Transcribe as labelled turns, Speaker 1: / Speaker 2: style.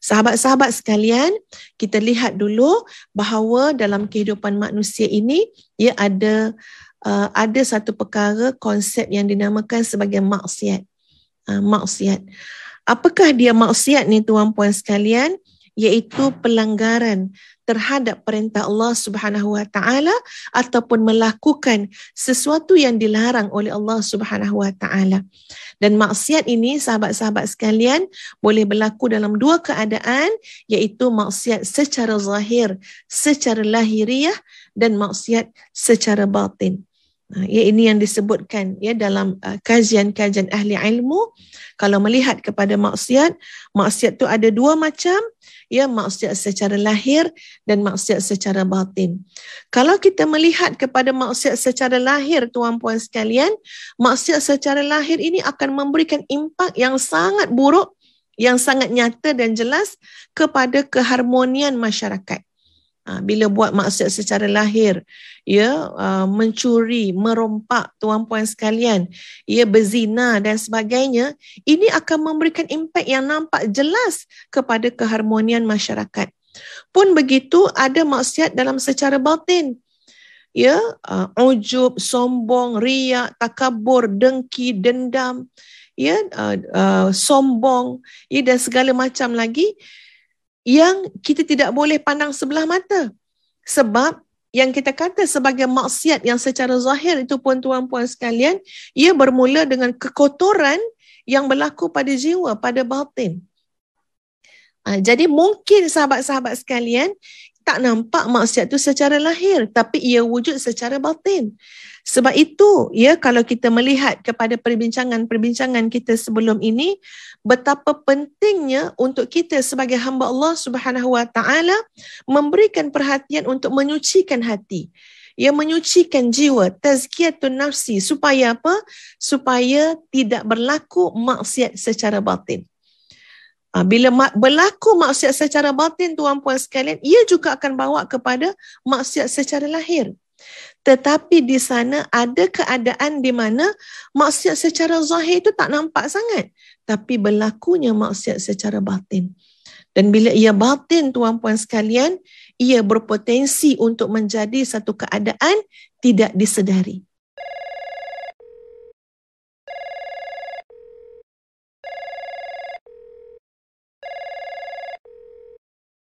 Speaker 1: Sahabat-sahabat sekalian, kita lihat dulu bahawa dalam kehidupan manusia ini ia ada uh, ada satu perkara konsep yang dinamakan sebagai maksiat. Uh, maksiat. Apakah dia maksiat ni tuan-puan sekalian? iaitu pelanggaran terhadap perintah Allah Subhanahu Wa Taala ataupun melakukan sesuatu yang dilarang oleh Allah Subhanahu Wa Taala. Dan maksiat ini sahabat-sahabat sekalian boleh berlaku dalam dua keadaan iaitu maksiat secara zahir, secara lahiriah dan maksiat secara batin. Ha, ya ini yang disebutkan ya dalam uh, kajian-kajian ahli ilmu kalau melihat kepada maksiat maksiat tu ada dua macam ya maksiat secara lahir dan maksiat secara batin kalau kita melihat kepada maksiat secara lahir tuan puan sekalian maksiat secara lahir ini akan memberikan impak yang sangat buruk yang sangat nyata dan jelas kepada keharmonian masyarakat Ah, bila buat maksiat secara lahir ya ah, mencuri merompak tuan puan sekalian ya berzina dan sebagainya ini akan memberikan impak yang nampak jelas kepada keharmonian masyarakat pun begitu ada maksiat dalam secara batin ya uh, ujub sombong ria, takabur dengki dendam ya uh, uh, sombong ya dan segala macam lagi yang kita tidak boleh pandang sebelah mata. Sebab yang kita kata sebagai maksiat yang secara zahir itu pun tuan-puan sekalian, ia bermula dengan kekotoran yang berlaku pada jiwa, pada batin. Ah, jadi mungkin sahabat-sahabat sekalian tak nampak maksiat itu secara lahir tapi ia wujud secara batin. Sebab itu, ya kalau kita melihat kepada perbincangan-perbincangan kita sebelum ini, betapa pentingnya untuk kita sebagai hamba Allah Subhanahu Wa Taala memberikan perhatian untuk menyucikan hati. Ia ya, menyucikan jiwa, tazkiyatun nafsi. Supaya apa? Supaya tidak berlaku maksiat secara batin. Ha, bila berlaku maksiat secara batin, tuan-puan sekalian, ia juga akan bawa kepada maksiat secara lahir. Tetapi di sana ada keadaan di mana maksiat secara zahir itu tak nampak sangat. Tapi berlakunya maksiat secara batin. Dan bila ia batin tuan-puan sekalian, ia berpotensi untuk menjadi satu keadaan tidak disedari.